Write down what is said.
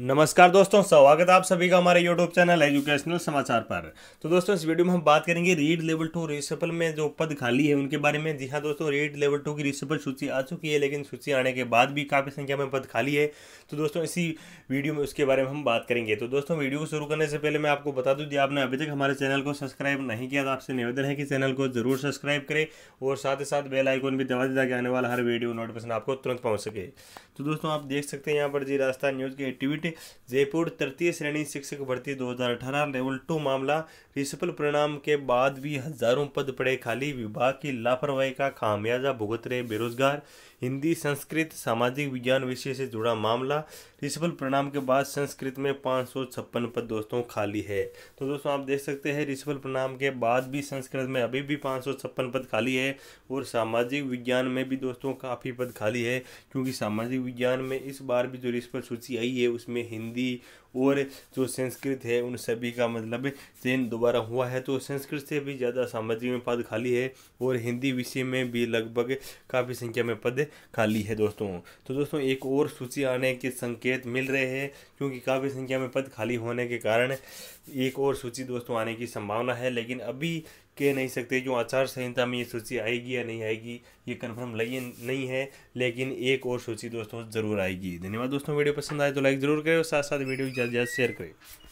नमस्कार दोस्तों स्वागत है आप सभी का हमारे यूट्यूब चैनल एजुकेशनल समाचार पर तो दोस्तों इस वीडियो में हम बात करेंगे रीड लेवल टू रिसपल में जो पद खाली है उनके बारे में जी हाँ दोस्तों रीड लेवल टू की रिसपल सूची आ चुकी है लेकिन सूची आने के बाद भी काफ़ी संख्या में पद खाली है तो दोस्तों इसी वीडियो में उसके बारे में हम बात करेंगे तो दोस्तों वीडियो को शुरू करने से पहले मैं आपको बता दूँ कि आपने अभी तक हमारे चैनल को सब्सक्राइब नहीं किया तो आपसे निवेदन है कि चैनल को जरूर सब्सक्राइब करें और साथ ही साथ बेल आइकॉन भी दबा दिया आने वाला हर वीडियो नोटिफिकेशन आपको तुरंत पहुँच सके तो दोस्तों आप देख सकते हैं यहाँ पर जी रास्ता न्यूज़ की एक्टिविटी नीट जयपुर तृतीय श्रेणी शिक्षक भर्ती 2018 लेवल टू मामला रिसपल परिणाम के बाद भी हजारों पद पड़े खाली विभाग की लापरवाही का खामियाजा भुगत रहे बेरोजगार हिंदी संस्कृत सामाजिक विज्ञान विषय से जुड़ा मामला रिसिपल परिणाम के बाद संस्कृत में पाँच पद दोस्तों खाली है तो दोस्तों आप देख सकते हैं रिसिपल परिणाम के बाद भी संस्कृत में अभी भी पाँच पद खाली है और सामाजिक विज्ञान में भी दोस्तों काफ़ी पद खाली है क्योंकि सामाजिक विज्ञान में इस बार भी जो रिसिपल सूची आई है उसमें इसमें हिंदी और जो संस्कृत है उन सभी का मतलब चयन दोबारा हुआ है तो संस्कृत से भी ज़्यादा सामग्री में पद खाली है और हिंदी विषय में भी लगभग काफ़ी संख्या में पद खाली है दोस्तों तो दोस्तों एक और सूची आने के संकेत मिल रहे हैं क्योंकि काफ़ी संख्या में पद खाली होने के कारण एक और सूची दोस्तों आने की संभावना है लेकिन अभी कह नहीं सकते जो आचार संहिता में ये सूची आएगी या नहीं आएगी ये कन्फर्म लगी नहीं है लेकिन एक और सूची दोस्तों ज़रूर आएगी धन्यवाद दोस्तों वीडियो पसंद आए तो लाइक ज़रूर करें और साथ साथ वीडियो को ज़्यादा से ज़्यादा शेयर करें